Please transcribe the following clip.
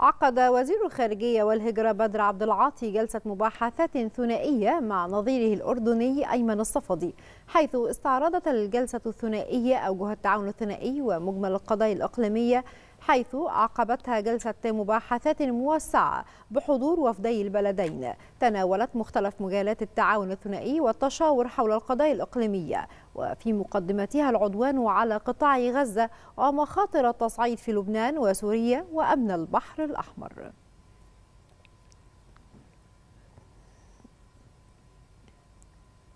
عقد وزير الخارجية والهجرة بدر عبد العاطي جلسة مباحثات ثنائية مع نظيره الأردني أيمن الصفدي حيث استعرضت الجلسة الثنائية أوجه التعاون الثنائي ومجمل القضايا الإقليمية حيث عقبتها جلسة مباحثات موسعة بحضور وفدي البلدين تناولت مختلف مجالات التعاون الثنائي والتشاور حول القضايا الإقليمية وفي مقدمتها العدوان على قطاع غزة ومخاطر التصعيد في لبنان وسوريا وأمن البحر الأحمر